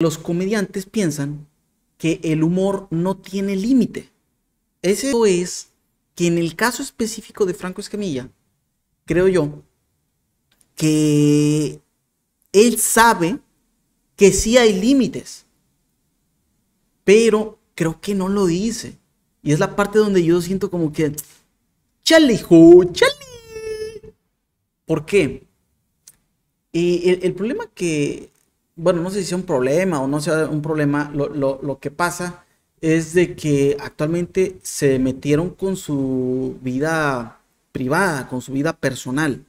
los comediantes piensan que el humor no tiene límite. Eso es que en el caso específico de Franco Escamilla, creo yo, que él sabe que sí hay límites, pero creo que no lo dice. Y es la parte donde yo siento como que, chale, chale. ¿Por qué? Y eh, el, problema que bueno, no sé si sea un problema o no sea un problema, lo, que pasa es de que actualmente se metieron con su vida privada, con su vida personal.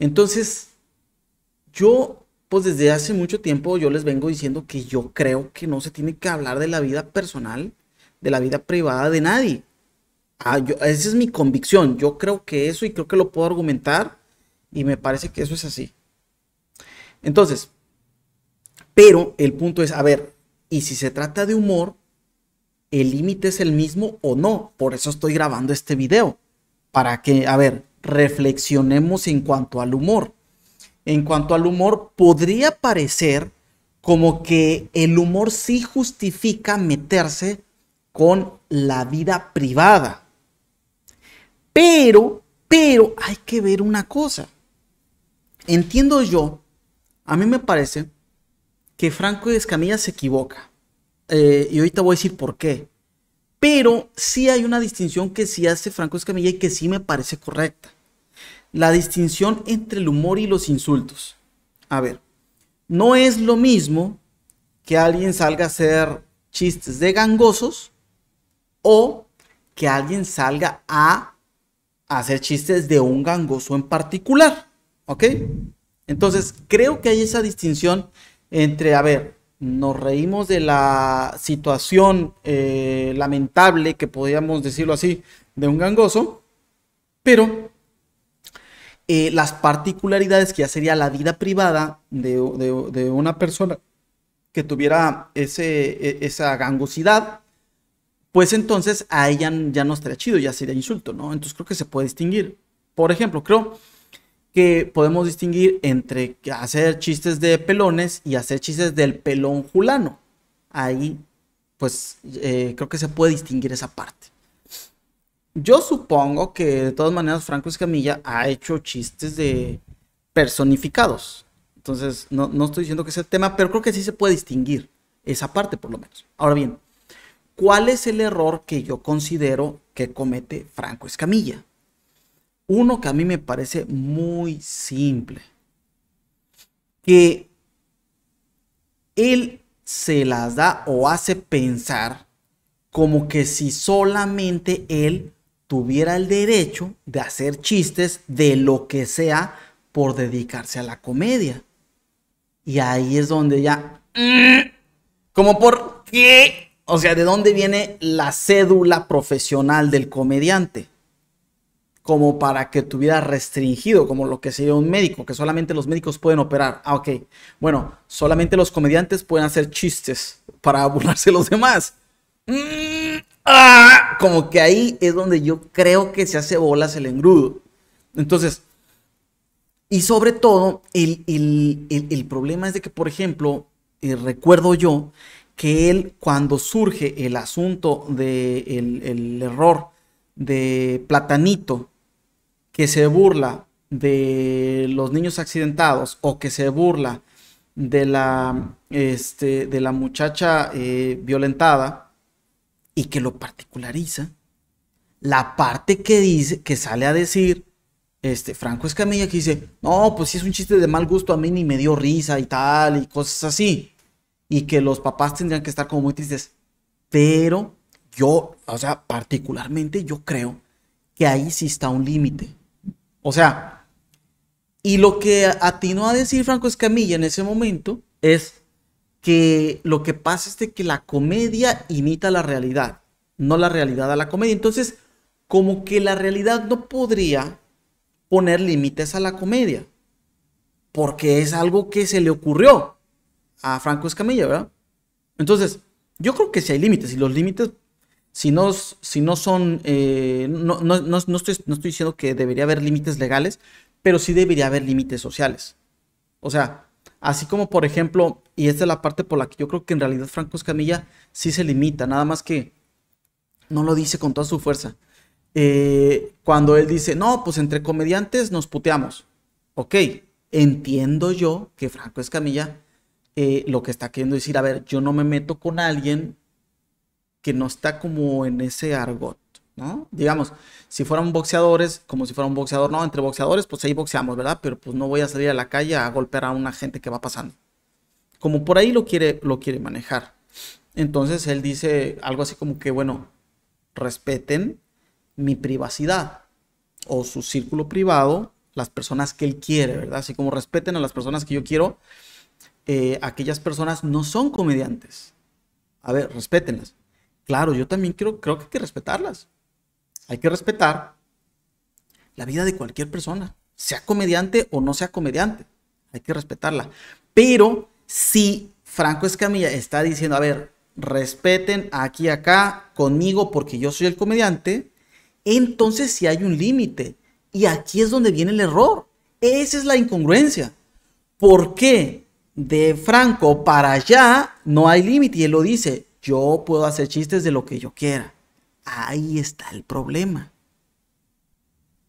Entonces, yo, pues desde hace mucho tiempo yo les vengo diciendo que yo creo que no se tiene que hablar de la vida personal, de la vida privada de nadie. Ah, esa es mi convicción. Yo creo que eso y creo que lo puedo argumentar y me parece que eso es así. Entonces, pero el punto es, a ver, y si se trata de humor, el límite es el mismo o no. Por eso estoy grabando este video. Para que, a ver, reflexionemos en cuanto al humor. En cuanto al humor, podría parecer como que el humor sí justifica meterse con la vida privada. Pero, pero hay que ver una cosa. Entiendo yo, a mí me parece que Franco Escamilla se equivoca. Eh, y ahorita voy a decir por qué. Pero sí hay una distinción que sí hace Franco Escamilla y que sí me parece correcta. La distinción entre el humor y los insultos. A ver, no es lo mismo que alguien salga a hacer chistes de gangosos o que alguien salga a hacer chistes de un gangoso en particular. ¿Ok? Entonces, creo que hay esa distinción entre, a ver, nos reímos de la situación eh, lamentable, que podríamos decirlo así, de un gangoso, pero eh, las particularidades que ya sería la vida privada de, una persona que tuviera ese, e, esa gangosidad, pues entonces a ella ya no estaría chido, ya sería insulto, ¿no? Entonces creo que se puede distinguir. Por ejemplo, creo que podemos distinguir entre hacer chistes de pelones y hacer chistes del pelón julano. Ahí, pues, eh, creo que se puede distinguir esa parte. Yo supongo que de todas maneras Franco Escamilla ha hecho chistes de personificados. Entonces, no, no estoy diciendo que sea el tema, pero creo que sí se puede distinguir esa parte, por lo menos. Ahora bien, ¿cuál es el error que yo considero que comete Franco Escamilla? Uno que a mí me parece muy simple. Que él se las da o hace pensar como que si solamente él tuviera el derecho de hacer chistes de lo que sea por dedicarse a la comedia. Y ahí es donde ya... Mm, como por qué? O sea, ¿de dónde viene la cédula profesional del comediante? como para que tuviera restringido, como lo que sería un médico, que solamente los médicos pueden operar. Ah, ok. Bueno, solamente los comediantes pueden hacer chistes para burlarse los demás. Mm, ah, como que ahí es donde yo creo que se hace bolas el engrudo. Entonces, y sobre todo, el, problema es de que, por ejemplo, eh, recuerdo yo que él, cuando surge el asunto del el error de Platanito que se burla de los niños accidentados o que se burla de la, este, de la muchacha eh, violentada y que lo particulariza, la parte que dice, que sale a decir, este, Franco Escamilla que dice, no, pues si es un chiste de mal gusto, a mí ni me dio risa y tal, y cosas así, y que los papás tendrían que estar como muy tristes, pero yo, o sea, particularmente yo creo que ahí sí está un límite o sea, y lo que atinó a decir Franco Escamilla en ese momento es que lo que pasa es que la comedia imita la realidad, no la realidad a la comedia. Entonces, como que la realidad no podría poner límites a la comedia, porque es algo que se le ocurrió a Franco Escamilla, ¿verdad? Entonces, yo creo que si hay límites y los límites si no, si no son, eh, no, no, no, estoy, no estoy diciendo que debería haber límites legales, pero sí debería haber límites sociales. O sea, así como por ejemplo, y esta es la parte por la que yo creo que en realidad Franco Escamilla sí se limita, nada más que no lo dice con toda su fuerza. Eh, cuando él dice, no, pues entre comediantes nos puteamos. Ok, entiendo yo que Franco Escamilla eh, lo que está queriendo decir, a ver, yo no me meto con alguien que no está como en ese argot, ¿no? Digamos, si fueran boxeadores, como si fuera un boxeador, no, entre boxeadores, pues ahí boxeamos, ¿verdad? Pero pues no voy a salir a la calle a golpear a una gente que va pasando. Como por ahí lo quiere, lo quiere manejar. Entonces él dice algo así como que, bueno, respeten mi privacidad o su círculo privado, las personas que él quiere, ¿verdad? Así como respeten a las personas que yo quiero, eh, aquellas personas no son comediantes. A ver, respétenlas. Claro, yo también creo, creo que hay que respetarlas. Hay que respetar la vida de cualquier persona, sea comediante o no sea comediante. Hay que respetarla. Pero si Franco Escamilla está diciendo, a ver, respeten aquí acá conmigo porque yo soy el comediante, entonces sí hay un límite. Y aquí es donde viene el error. Esa es la incongruencia. ¿Por qué de Franco para allá no hay límite? Y él lo dice, yo puedo hacer chistes de lo que yo quiera. Ahí está el problema.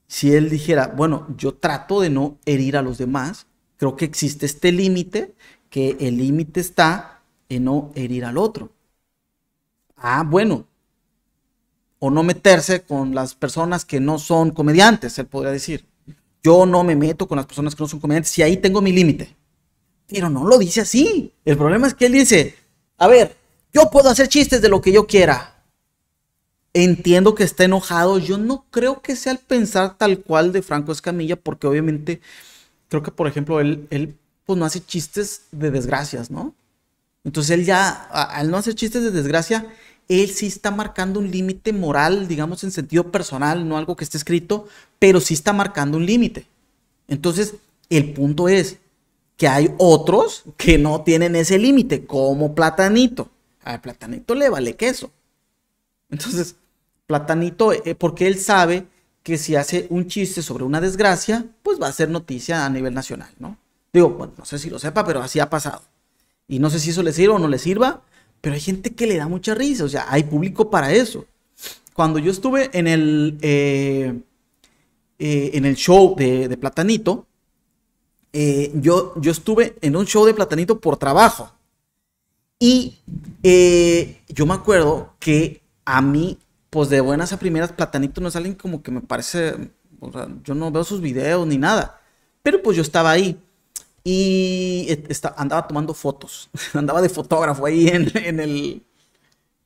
Si él dijera, bueno, yo trato de no herir a los demás, creo que existe este límite, que el límite está en no herir al otro. Ah, bueno. O no meterse con las personas que no son comediantes, él podría decir. Yo no me meto con las personas que no son comediantes, si ahí tengo mi límite. Pero no lo dice así. El problema es que él dice, a ver, yo puedo hacer chistes de lo que yo quiera. Entiendo que está enojado. Yo no creo que sea el pensar tal cual de Franco Escamilla, porque obviamente creo que, por ejemplo, él, pues no hace chistes de desgracias, ¿no? Entonces él ya, al no hacer chistes de desgracia, él sí está marcando un límite moral, digamos en sentido personal, no algo que esté escrito, pero sí está marcando un límite. Entonces, el punto es que hay otros que no tienen ese límite, como Platanito a Platanito le vale queso. Entonces, Platanito, eh, porque él sabe que si hace un chiste sobre una desgracia, pues va a ser noticia a nivel nacional, ¿no? Digo, bueno, no sé si lo sepa, pero así ha pasado. Y no sé si eso le sirve o no le sirva, pero hay gente que le da mucha risa, o sea, hay público para eso. Cuando yo estuve en el, eh, eh, en el show de, de Platanito, yo, yo estuve en un show de Platanito por trabajo. Y eh, yo me acuerdo que a mí, pues de buenas a primeras, Platanito no es alguien como que me parece, o sea, yo no veo sus videos ni nada, pero pues yo estaba ahí y está, andaba tomando fotos, andaba de fotógrafo ahí en, en, el,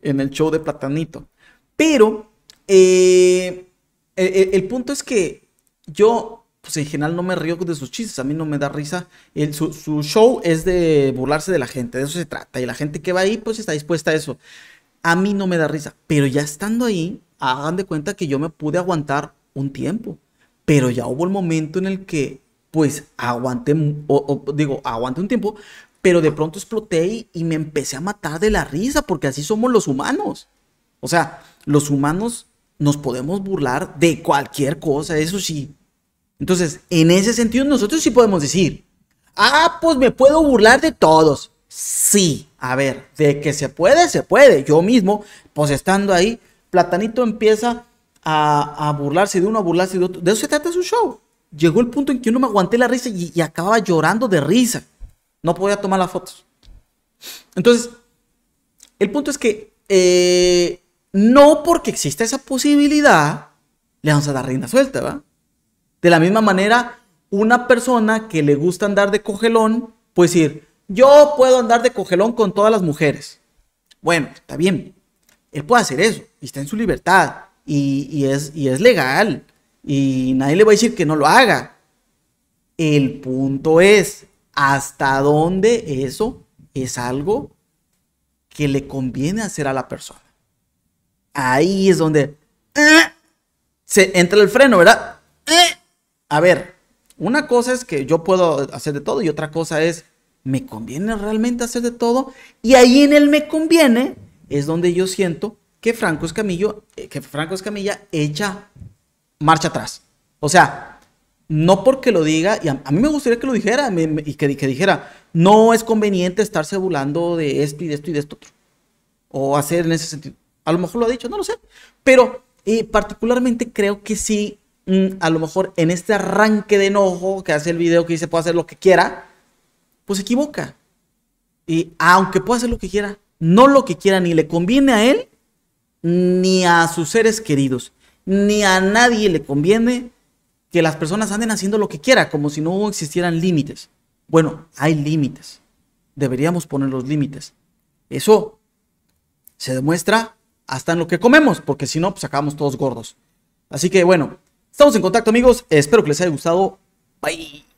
en el show de Platanito. Pero eh, el punto es que yo pues en general no me río de sus chistes, a mí no me da risa. El, su, show es de burlarse de la gente, de eso se trata. Y la gente que va ahí, pues está dispuesta a eso. A mí no me da risa, pero ya estando ahí, hagan de cuenta que yo me pude aguantar un tiempo. Pero ya hubo el momento en el que, pues, aguanté, digo, aguanté un tiempo, pero de pronto exploté y me empecé a matar de la risa, porque así somos los humanos. O sea, los humanos nos podemos burlar de cualquier cosa, eso sí, entonces, en ese sentido, nosotros sí podemos decir, ah, pues me puedo burlar de todos. Sí, a ver, de que se puede, se puede. Yo mismo, pues estando ahí, Platanito empieza a, burlarse de uno, a burlarse de otro. De eso se trata su show. Llegó el punto en que yo no me aguanté la risa y, acababa llorando de risa. No podía tomar las fotos. Entonces, el punto es que eh, no porque exista esa posibilidad, le vamos a dar reina suelta, ¿verdad? De la misma manera, una persona que le gusta andar de cogelón, Puede decir, yo puedo andar de cogelón con todas las mujeres. Bueno, está bien. Él puede hacer eso y está en su libertad y, es, y es legal y nadie le va a decir que no lo haga. El punto es hasta dónde eso es algo que le conviene hacer a la persona. Ahí es donde ¡ah! se entra el freno, ¿verdad? a ver, una cosa es que yo puedo hacer de todo y otra cosa es, ¿me conviene realmente hacer de todo? Y ahí en el me conviene es donde yo siento que Franco eh, que Franco Escamilla echa marcha atrás. O sea, no porque lo diga, y a, mí me gustaría que lo dijera, y que, dijera, no es conveniente estarse burlando de esto y de esto y de esto otro. O hacer en ese sentido. A lo mejor lo ha dicho, no lo sé. Pero eh, particularmente creo que sí Mm, a lo mejor en este arranque de enojo que hace el video que dice puedo hacer lo que quiera, pues se equivoca. Y aunque pueda hacer lo que quiera, no lo que quiera ni le conviene a él, ni a sus seres queridos, ni a nadie le conviene que las personas anden haciendo lo que quiera, como si no existieran límites. Bueno, hay límites. Deberíamos poner los límites. Eso se demuestra hasta en lo que comemos, porque si no, pues acabamos todos gordos. Así que bueno, Estamos en contacto amigos, espero que les haya gustado. Bye.